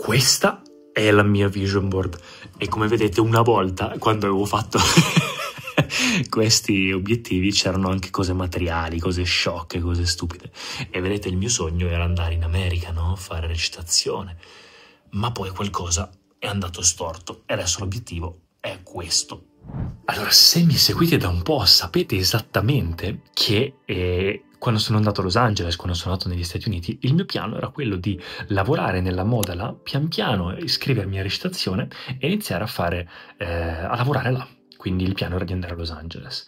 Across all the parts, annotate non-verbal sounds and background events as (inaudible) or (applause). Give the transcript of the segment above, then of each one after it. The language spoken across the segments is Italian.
Questa è la mia vision board e come vedete una volta quando avevo fatto (laughs) questi obiettivi c'erano anche cose materiali, cose sciocche, cose stupide e vedete il mio sogno era andare in America, no? fare recitazione, ma poi qualcosa è andato storto e adesso l'obiettivo è questo, allora, se mi seguite da un po', sapete esattamente che eh, quando sono andato a Los Angeles, quando sono andato negli Stati Uniti, il mio piano era quello di lavorare nella moda là, pian piano iscrivermi a recitazione e iniziare a, fare, eh, a lavorare là. Quindi il piano era di andare a Los Angeles.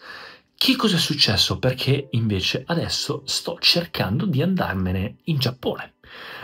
Che cosa è successo? Perché invece adesso sto cercando di andarmene in Giappone.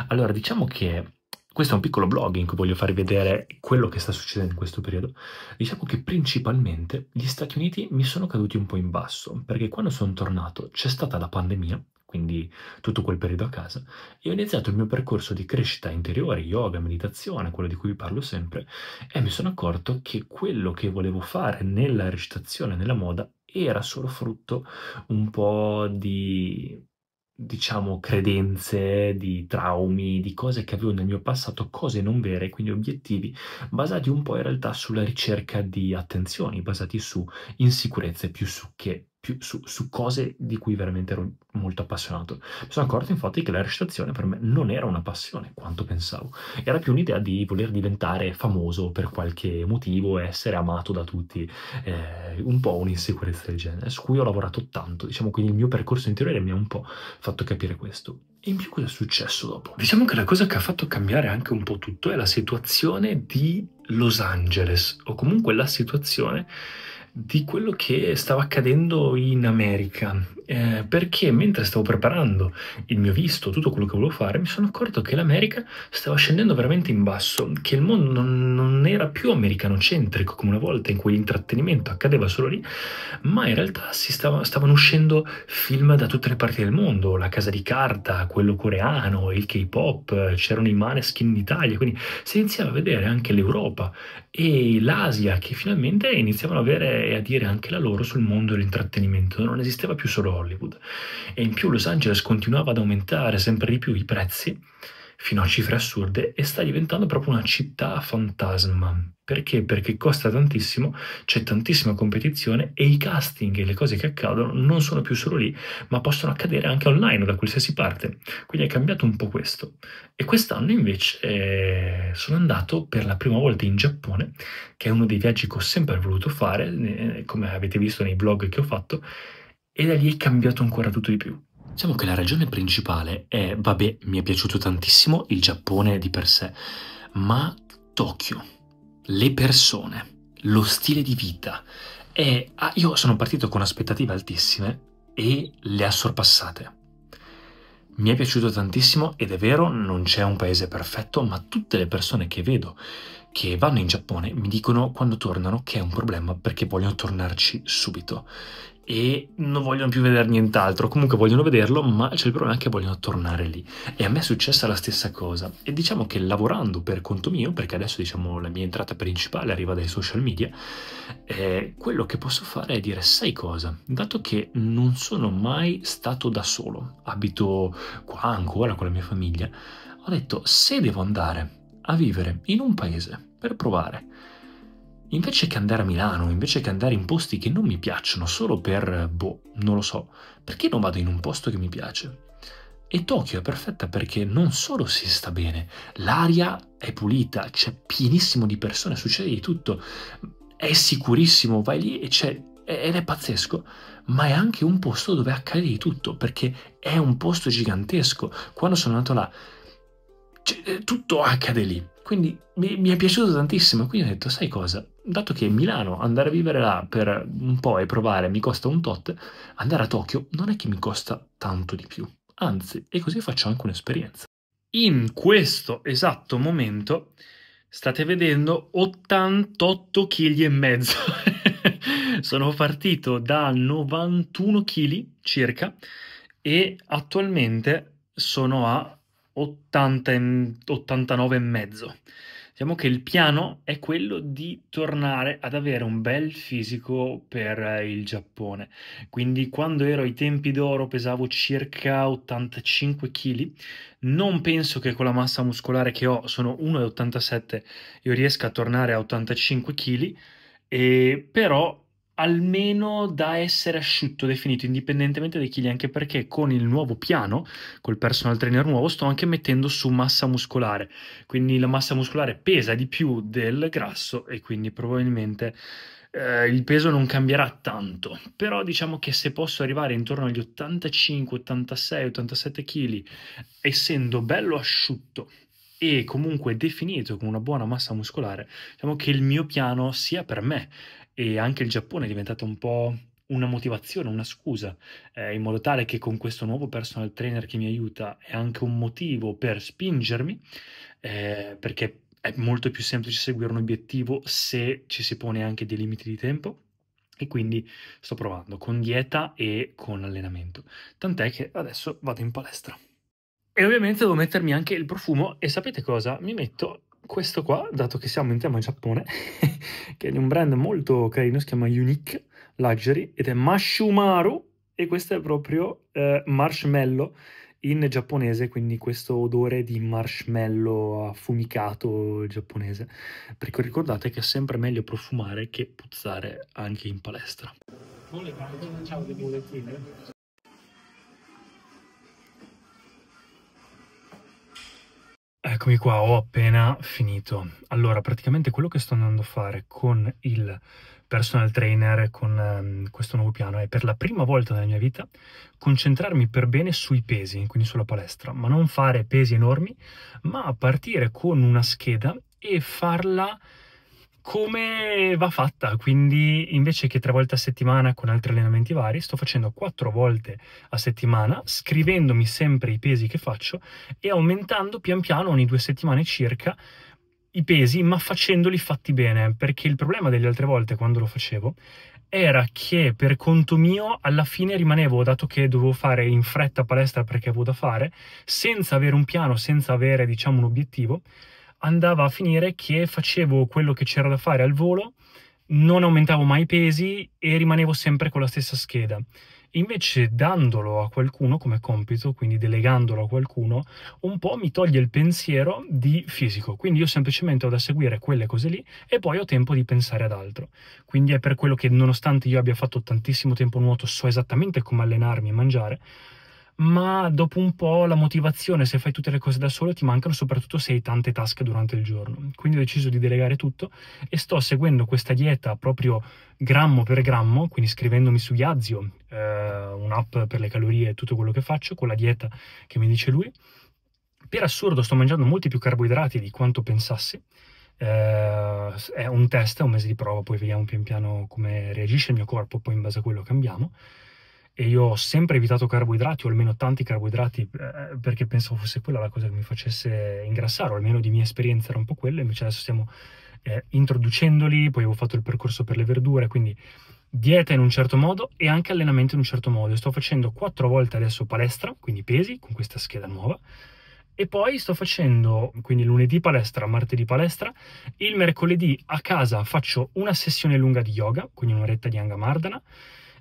Allora, diciamo che questo è un piccolo blog in cui voglio farvi vedere quello che sta succedendo in questo periodo. Diciamo che principalmente gli Stati Uniti mi sono caduti un po' in basso, perché quando sono tornato c'è stata la pandemia, quindi tutto quel periodo a casa, e ho iniziato il mio percorso di crescita interiore, yoga, meditazione, quello di cui vi parlo sempre, e mi sono accorto che quello che volevo fare nella recitazione, nella moda, era solo frutto un po' di diciamo, credenze, di traumi, di cose che avevo nel mio passato, cose non vere, quindi obiettivi basati un po' in realtà sulla ricerca di attenzioni, basati su insicurezze più su che più, su, su, cose di cui veramente ero molto appassionato. Mi sono accorto infatti che la recitazione per me non era una passione quanto pensavo, era più un'idea di voler diventare famoso per qualche motivo, essere amato da tutti, eh, un po' un'insicurezza del genere, su cui ho lavorato tanto, diciamo quindi il mio percorso interiore mi ha un po' fatto capire questo. E in più cosa è successo dopo? Diciamo che la cosa che ha fatto cambiare anche un po' tutto è la situazione di Los Angeles, o comunque la situazione di quello che stava accadendo in America eh, perché mentre stavo preparando il mio visto, tutto quello che volevo fare, mi sono accorto che l'America stava scendendo veramente in basso, che il mondo non, non era più americano-centrico come una volta in cui l'intrattenimento accadeva solo lì, ma in realtà stava, stavano uscendo film da tutte le parti del mondo, La Casa di Carta, quello coreano, il K-pop, c'erano i maneskin in Italia, quindi si iniziava a vedere anche l'Europa e l'Asia che finalmente iniziavano a avere e a dire anche la loro sul mondo dell'intrattenimento, non esisteva più solo Hollywood. E in più Los Angeles continuava ad aumentare sempre di più i prezzi fino a cifre assurde e sta diventando proprio una città fantasma. Perché? Perché costa tantissimo, c'è tantissima competizione e i casting e le cose che accadono non sono più solo lì, ma possono accadere anche online da qualsiasi parte. Quindi è cambiato un po' questo. E quest'anno invece eh, sono andato per la prima volta in Giappone, che è uno dei viaggi che ho sempre voluto fare, eh, come avete visto nei vlog che ho fatto, e da lì è cambiato ancora tutto di più. Diciamo che la ragione principale è, vabbè, mi è piaciuto tantissimo il Giappone di per sé, ma Tokyo, le persone, lo stile di vita. E, ah, io sono partito con aspettative altissime e le ha sorpassate. Mi è piaciuto tantissimo ed è vero, non c'è un paese perfetto, ma tutte le persone che vedo che vanno in Giappone mi dicono quando tornano che è un problema perché vogliono tornarci subito e non vogliono più vedere nient'altro. Comunque vogliono vederlo, ma c'è il problema che vogliono tornare lì. E a me è successa la stessa cosa. E diciamo che lavorando per conto mio, perché adesso diciamo la mia entrata principale arriva dai social media, eh, quello che posso fare è dire, sai cosa? Dato che non sono mai stato da solo, abito qua ancora con la mia famiglia, ho detto, se devo andare a vivere in un paese per provare, Invece che andare a Milano, invece che andare in posti che non mi piacciono solo per, boh, non lo so, perché non vado in un posto che mi piace? E Tokyo è perfetta perché non solo si sta bene, l'aria è pulita, c'è pienissimo di persone, succede di tutto, è sicurissimo, vai lì e c'è, ed è pazzesco, ma è anche un posto dove accade di tutto, perché è un posto gigantesco. Quando sono andato là, cioè, eh, tutto accade lì quindi mi, mi, è piaciuto tantissimo, quindi ho detto, sai cosa, dato che Milano, andare a vivere là per un po' e provare mi costa un tot, andare a Tokyo non è che mi costa tanto di più, anzi, e così faccio anche un'esperienza. In questo esatto momento state vedendo 88 kg e mezzo. (laughs) Sono partito da 91 kg circa e attualmente sono a 80 e, 89 e mezzo. Diciamo che il piano è quello di tornare ad avere un bel fisico per eh, il Giappone. Quindi quando ero ai tempi d'oro pesavo circa 85 kg. Non penso che con la massa muscolare che ho, sono 1,87, io riesca a tornare a 85 kg, e però almeno da essere asciutto, definito, indipendentemente dai chili, anche perché con il nuovo piano, col personal trainer nuovo, sto anche mettendo su massa muscolare, quindi la massa muscolare pesa di più del grasso e quindi probabilmente eh, il peso non cambierà tanto, però diciamo che se posso arrivare intorno agli 85, 86, 87 kg, essendo bello asciutto, e comunque definito con una buona massa muscolare, diciamo che il mio piano sia per me e anche il Giappone è diventato un po' una motivazione, una scusa, eh, in modo tale che con questo nuovo personal trainer che mi aiuta è anche un motivo per spingermi, eh, perché è molto più semplice seguire un obiettivo se ci si pone anche dei limiti di tempo. E quindi sto provando con dieta e con allenamento. Tant'è che adesso vado in palestra. E ovviamente devo mettermi anche il profumo e sapete cosa? Mi metto questo qua, dato che siamo in tema Giappone, (laughs) che è di un brand molto carino, si chiama Unique Luxury ed è Mashumaru e questo è proprio eh, marshmallow in giapponese, quindi questo odore di marshmallow affumicato giapponese, perché ricordate che è sempre meglio profumare che puzzare anche in palestra. Volevate, ciao, le bollettine. Eccomi qua, ho appena finito. Allora, praticamente quello che sto andando a fare con il personal trainer, con um, questo nuovo piano, è per la prima volta nella mia vita concentrarmi per bene sui pesi, quindi sulla palestra, ma non fare pesi enormi, ma partire con una scheda e farla come va fatta. Quindi invece che tre volte a settimana con altri allenamenti vari, sto facendo quattro volte a settimana, scrivendomi sempre i pesi che faccio e aumentando pian piano ogni due settimane circa i pesi, ma facendoli fatti bene, perché il problema delle altre volte quando lo facevo era che per conto mio alla fine rimanevo, dato che dovevo fare in fretta palestra perché avevo da fare, senza avere un piano, senza avere diciamo un obiettivo, andava a finire che facevo quello che c'era da fare al volo, non aumentavo mai i pesi e rimanevo sempre con la stessa scheda. Invece dandolo a qualcuno come compito, quindi delegandolo a qualcuno, un po' mi toglie il pensiero di fisico. Quindi io semplicemente ho da seguire quelle cose lì e poi ho tempo di pensare ad altro. Quindi è per quello che nonostante io abbia fatto tantissimo tempo nuoto, so esattamente come allenarmi e mangiare, ma dopo un po' la motivazione, se fai tutte le cose da solo, ti mancano, soprattutto se hai tante tasche durante il giorno. Quindi ho deciso di delegare tutto e sto seguendo questa dieta proprio grammo per grammo, quindi scrivendomi su Yazio, eh, un'app per le calorie e tutto quello che faccio, con la dieta che mi dice lui. Per assurdo sto mangiando molti più carboidrati di quanto pensassi, Uh, è un test, è un mese di prova, poi vediamo pian piano come reagisce il mio corpo, poi in base a quello cambiamo e io ho sempre evitato carboidrati o almeno tanti carboidrati eh, perché pensavo fosse quella la cosa che mi facesse ingrassare o almeno di mia esperienza era un po' quello invece adesso stiamo eh, introducendoli poi ho fatto il percorso per le verdure quindi dieta in un certo modo e anche allenamento in un certo modo sto facendo quattro volte adesso palestra quindi pesi con questa scheda nuova e poi sto facendo quindi lunedì palestra, martedì palestra, il mercoledì a casa faccio una sessione lunga di yoga, quindi un'oretta di Angamardana,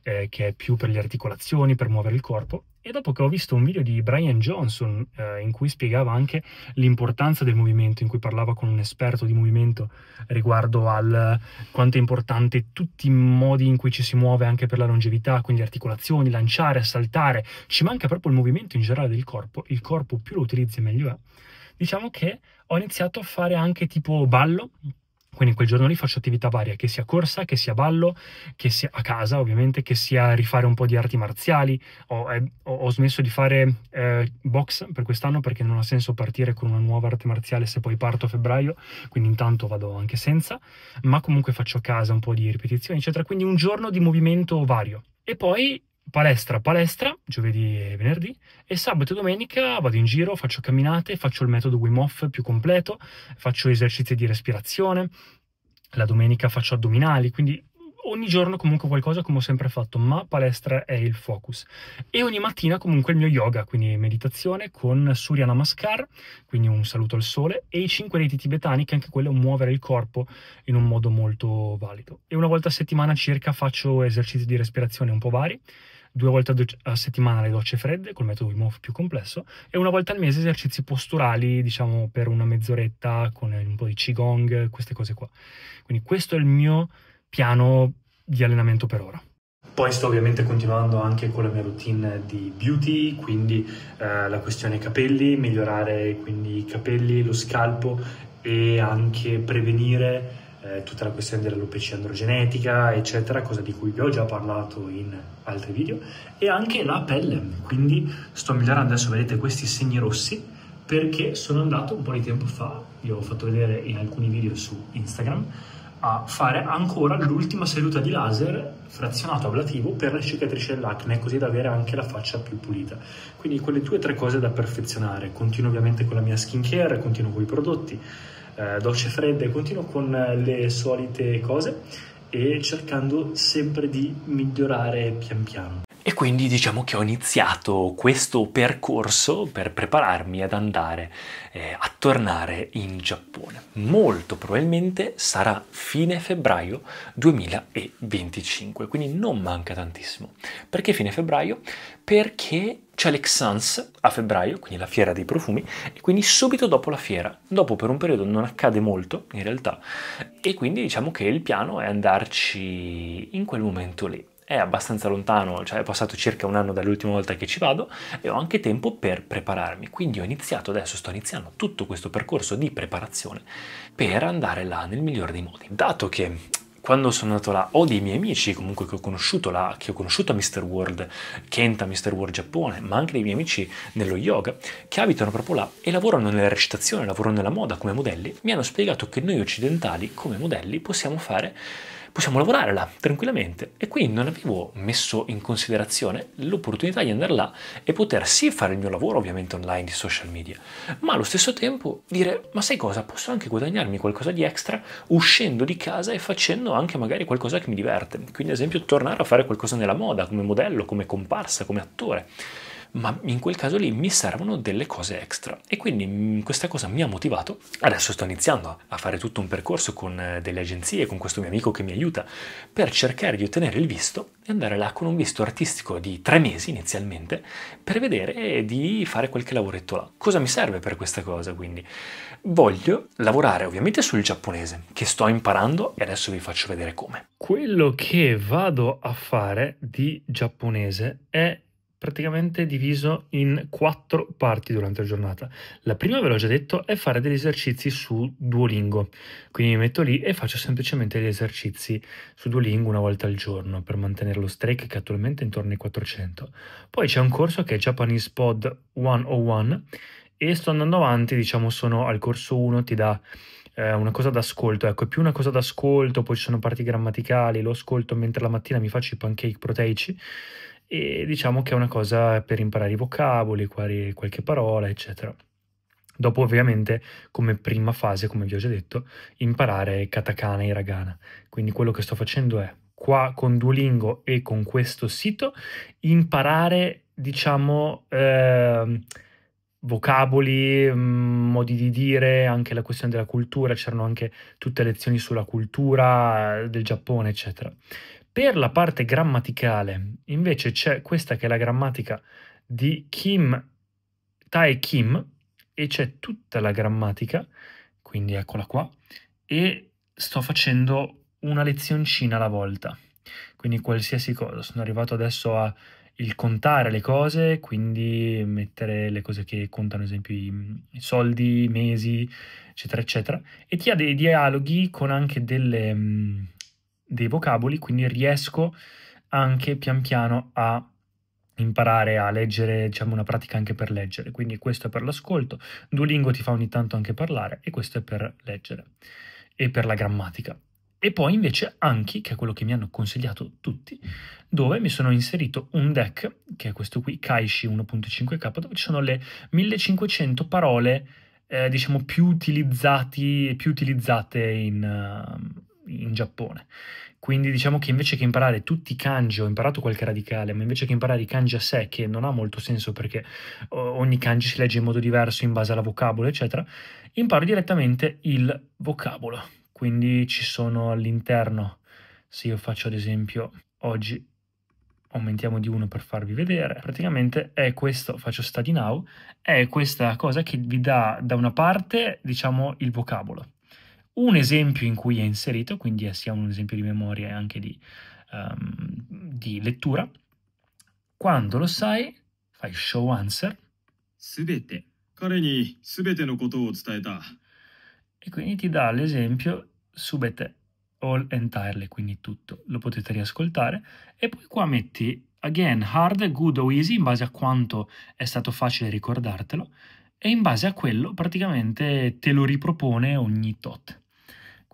eh, che è più per le articolazioni, per muovere il corpo, e dopo che ho visto un video di Brian Johnson eh, in cui spiegava anche l'importanza del movimento, in cui parlava con un esperto di movimento riguardo al eh, quanto è importante tutti i modi in cui ci si muove anche per la longevità, quindi articolazioni, lanciare, saltare, ci manca proprio il movimento in generale del corpo, il corpo più lo utilizzi meglio è, diciamo che ho iniziato a fare anche tipo ballo, quindi quel giorno lì faccio attività varie, che sia corsa, che sia ballo, che sia a casa ovviamente, che sia rifare un po' di arti marziali. Ho, eh, ho smesso di fare eh, box per quest'anno perché non ha senso partire con una nuova arte marziale se poi parto a febbraio, quindi intanto vado anche senza, ma comunque faccio a casa un po' di ripetizioni, eccetera. Quindi un giorno di movimento vario. E poi palestra, palestra, giovedì e venerdì, e sabato e domenica vado in giro, faccio camminate, faccio il metodo Wim Hof più completo, faccio esercizi di respirazione, la domenica faccio addominali, quindi ogni giorno comunque qualcosa come ho sempre fatto, ma palestra è il focus. E ogni mattina comunque il mio yoga, quindi meditazione con Surya Namaskar, quindi un saluto al sole, e i cinque reti tibetani, che anche quello è muovere il corpo in un modo molto valido. E una volta a settimana circa faccio esercizi di respirazione un po' vari due volte a settimana le docce fredde col metodo di MOF più complesso e una volta al mese esercizi posturali, diciamo per una mezz'oretta con un po' di qigong, queste cose qua. Quindi questo è il mio piano di allenamento per ora. Poi sto ovviamente continuando anche con la mia routine di beauty, quindi eh, la questione capelli, migliorare quindi i capelli, lo scalpo e anche prevenire eh, tutta la questione dell'alopecia androgenetica, eccetera, cosa di cui vi ho già parlato in altri video, e anche la pelle, quindi sto migliorando, adesso vedete questi segni rossi, perché sono andato un po' di tempo fa, vi ho fatto vedere in alcuni video su Instagram, a fare ancora l'ultima seduta di laser frazionato ablativo per la cicatrice dell'acne, così da avere anche la faccia più pulita. Quindi quelle due o tre cose da perfezionare. Continuo ovviamente con la mia skincare, continuo con i prodotti, eh, docce fredde, continuo con eh, le solite cose e cercando sempre di migliorare pian piano. E quindi diciamo che ho iniziato questo percorso per prepararmi ad andare eh, a tornare in Giappone. Molto probabilmente sarà fine febbraio 2025, quindi non manca tantissimo. Perché fine febbraio? Perché c'è l'Exans a febbraio, quindi la fiera dei profumi, e quindi subito dopo la fiera. Dopo per un periodo non accade molto in realtà, e quindi diciamo che il piano è andarci in quel momento lì. È abbastanza lontano, cioè è passato circa un anno dall'ultima volta che ci vado e ho anche tempo per prepararmi. Quindi ho iniziato, adesso sto iniziando tutto questo percorso di preparazione per andare là nel migliore dei modi. Dato che quando sono andato là, ho dei miei amici comunque che ho conosciuto là, che ho conosciuto a Mr. World Kenta, Mr. World Giappone, ma anche dei miei amici nello yoga, che abitano proprio là e lavorano nella recitazione, lavorano nella moda come modelli, mi hanno spiegato che noi occidentali come modelli possiamo fare possiamo lavorare là tranquillamente e quindi non avevo messo in considerazione l'opportunità di andare là e poter sì fare il mio lavoro ovviamente online di social media, ma allo stesso tempo dire ma sai cosa, posso anche guadagnarmi qualcosa di extra uscendo di casa e facendo anche magari qualcosa che mi diverte, quindi ad esempio tornare a fare qualcosa nella moda, come modello, come comparsa, come attore ma in quel caso lì mi servono delle cose extra e quindi mm, questa cosa mi ha motivato. Adesso sto iniziando a fare tutto un percorso con eh, delle agenzie, con questo mio amico che mi aiuta per cercare di ottenere il visto e andare là con un visto artistico di tre mesi inizialmente per vedere di fare qualche lavoretto là. Cosa mi serve per questa cosa quindi? Voglio lavorare ovviamente sul giapponese che sto imparando e adesso vi faccio vedere come. Quello che vado a fare di giapponese è praticamente diviso in quattro parti durante la giornata. La prima, ve l'ho già detto, è fare degli esercizi su Duolingo. Quindi mi metto lì e faccio semplicemente gli esercizi su Duolingo una volta al giorno per mantenere lo streak che attualmente è intorno ai 400. Poi c'è un corso che è Japanese Pod 101 e sto andando avanti, diciamo sono al corso 1, ti dà eh, una cosa d'ascolto, ecco, è più una cosa d'ascolto, poi ci sono parti grammaticali, lo ascolto mentre la mattina mi faccio i pancake proteici e diciamo che è una cosa per imparare i vocaboli, quali, qualche parola, eccetera. Dopo ovviamente come prima fase, come vi ho già detto, imparare katakana e hiragana. Quindi quello che sto facendo è qua con Duolingo e con questo sito imparare, diciamo, eh, vocaboli, mm, modi di dire, anche la questione della cultura, c'erano anche tutte lezioni sulla cultura eh, del Giappone, eccetera. Per la parte grammaticale, invece, c'è questa che è la grammatica di Kim, Tae Kim, e c'è tutta la grammatica, quindi eccola qua, e sto facendo una lezioncina alla volta. Quindi qualsiasi cosa, sono arrivato adesso a il contare le cose, quindi mettere le cose che contano, ad esempio i soldi, i mesi, eccetera, eccetera, e ti ha dei dialoghi con anche delle dei vocaboli, quindi riesco anche pian piano a imparare a leggere, diciamo una pratica anche per leggere, quindi questo è per l'ascolto, Duolingo ti fa ogni tanto anche parlare e questo è per leggere e per la grammatica. E poi invece Anki, che è quello che mi hanno consigliato tutti, dove mi sono inserito un deck, che è questo qui, Kaishi 1.5K, dove ci sono le 1500 parole, eh, diciamo, più, utilizzate, più utilizzate in, ehm, in Giappone. Quindi diciamo che invece che imparare tutti i kanji, ho imparato qualche radicale, ma invece che imparare i kanji a sé, che non ha molto senso perché ogni kanji si legge in modo diverso in base alla vocabolo, eccetera, imparo direttamente il vocabolo. Quindi ci sono all'interno, se io faccio ad esempio oggi aumentiamo di uno per farvi vedere. Praticamente è questo, faccio study now, è questa cosa che vi dà da una parte, diciamo, il vocabolo un esempio in cui è inserito, quindi sia un esempio di memoria e anche di, um, di lettura. Quando lo sai, fai show answer. E quindi ti dà l'esempio subete, all entirely, quindi tutto. Lo potete riascoltare. E poi qua metti again hard, good o easy in base a quanto è stato facile ricordartelo e in base a quello praticamente te lo ripropone ogni tot.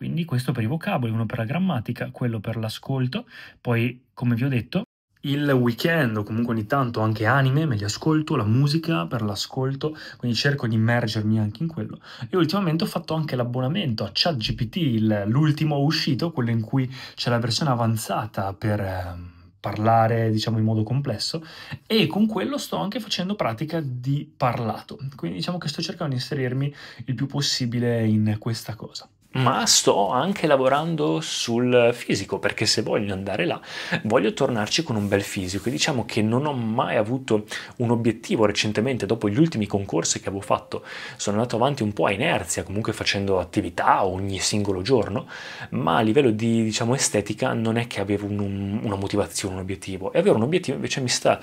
Quindi questo per i vocaboli, uno per la grammatica, quello per l'ascolto, poi come vi ho detto il weekend o comunque ogni tanto anche anime, me li ascolto, la musica per l'ascolto, quindi cerco di immergermi anche in quello. E ultimamente ho fatto anche l'abbonamento a ChatGPT, l'ultimo uscito, quello in cui c'è la versione avanzata per eh, parlare diciamo in modo complesso e con quello sto anche facendo pratica di parlato, quindi diciamo che sto cercando di inserirmi il più possibile in questa cosa ma sto anche lavorando sul fisico perché se voglio andare là voglio tornarci con un bel fisico e diciamo che non ho mai avuto un obiettivo recentemente dopo gli ultimi concorsi che avevo fatto sono andato avanti un po' a inerzia comunque facendo attività ogni singolo giorno ma a livello di diciamo estetica non è che avevo un, un, una motivazione un obiettivo e avere un obiettivo invece mi sta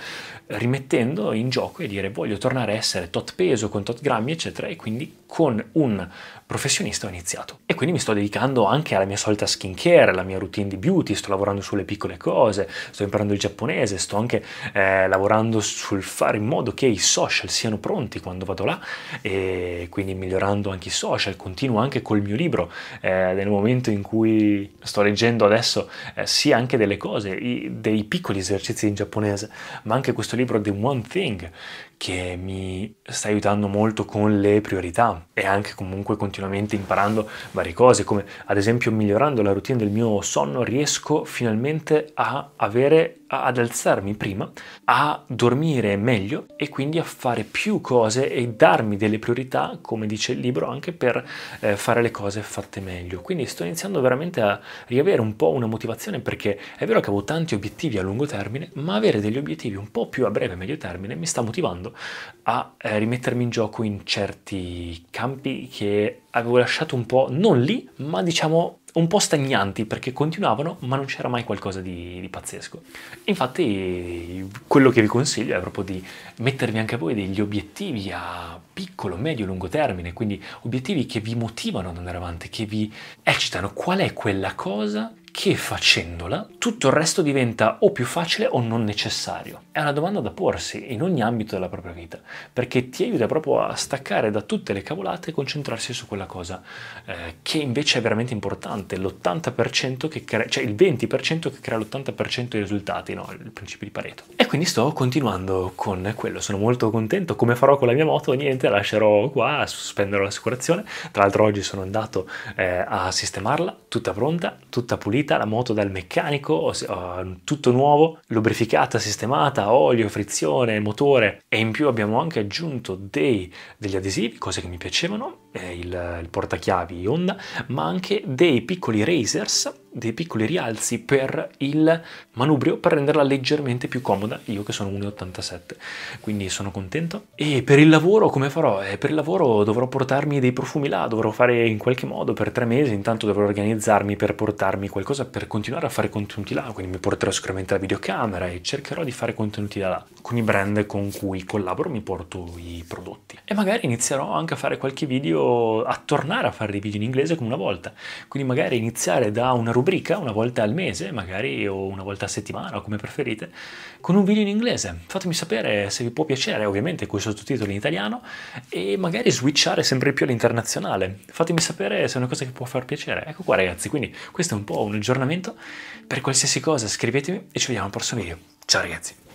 rimettendo in gioco e dire voglio tornare a essere tot peso con tot grammi eccetera e quindi con un professionista ho iniziato. E quindi mi sto dedicando anche alla mia solita skincare, alla mia routine di beauty, sto lavorando sulle piccole cose, sto imparando il giapponese, sto anche eh, lavorando sul fare in modo che i social siano pronti quando vado là e quindi migliorando anche i social, continuo anche col mio libro, eh, nel momento in cui sto leggendo adesso eh, sia anche delle cose, i, dei piccoli esercizi in giapponese, ma anche questo libro The One Thing che mi sta aiutando molto con le priorità e anche comunque continuamente imparando varie cose, come ad esempio migliorando la routine del mio sonno riesco finalmente a avere, ad alzarmi prima, a dormire meglio e quindi a fare più cose e darmi delle priorità, come dice il libro, anche per eh, fare le cose fatte meglio. Quindi sto iniziando veramente a riavere un po' una motivazione perché è vero che avevo tanti obiettivi a lungo termine, ma avere degli obiettivi un po' più a breve e medio termine mi sta motivando aiutando a eh, rimettermi in gioco in certi campi che avevo lasciato un po' non lì, ma diciamo un po' stagnanti perché continuavano, ma non c'era mai qualcosa di, di, pazzesco. Infatti, quello che vi consiglio è proprio di mettervi anche voi degli obiettivi a piccolo, medio, lungo termine, quindi obiettivi che vi motivano ad andare avanti, che vi eccitano. Qual è quella cosa che facendola tutto il resto diventa o più facile o non necessario. È una domanda da porsi in ogni ambito della propria vita, perché ti aiuta proprio a staccare da tutte le cavolate e concentrarsi su quella cosa eh, che invece è veramente importante, l'80% che crea, cioè il 20% che crea l'80% dei risultati, no? il principio di Pareto. E quindi sto continuando con quello, sono molto contento, come farò con la mia moto, niente, lascerò qua, sospenderò l'assicurazione, tra l'altro oggi sono andato eh, a sistemarla, tutta pronta, tutta pulita, pulita la moto dal meccanico, tutto nuovo, lubrificata, sistemata, olio, frizione, motore e in più abbiamo anche aggiunto dei, degli adesivi, cose che mi piacevano il, il, portachiavi Honda, ma anche dei piccoli razors, dei piccoli rialzi per il manubrio per renderla leggermente più comoda, io che sono 1,87, quindi sono contento. E per il lavoro come farò? Eh, per il lavoro dovrò portarmi dei profumi là, dovrò fare in qualche modo per tre mesi, intanto dovrò organizzarmi per portarmi qualcosa per continuare a fare contenuti là, quindi mi porterò sicuramente la videocamera e cercherò di fare contenuti da là. Con i brand con cui collaboro mi porto i prodotti. E magari inizierò anche a fare qualche video proprio a tornare a fare dei video in inglese come una volta. Quindi magari iniziare da una rubrica una volta al mese, magari o una volta a settimana, come preferite, con un video in inglese. Fatemi sapere se vi può piacere, ovviamente con i sottotitoli in italiano e magari switchare sempre più all'internazionale. Fatemi sapere se è una cosa che può far piacere. Ecco qua ragazzi, quindi questo è un po' un aggiornamento. Per qualsiasi cosa scrivetemi e ci vediamo al prossimo video. Ciao ragazzi!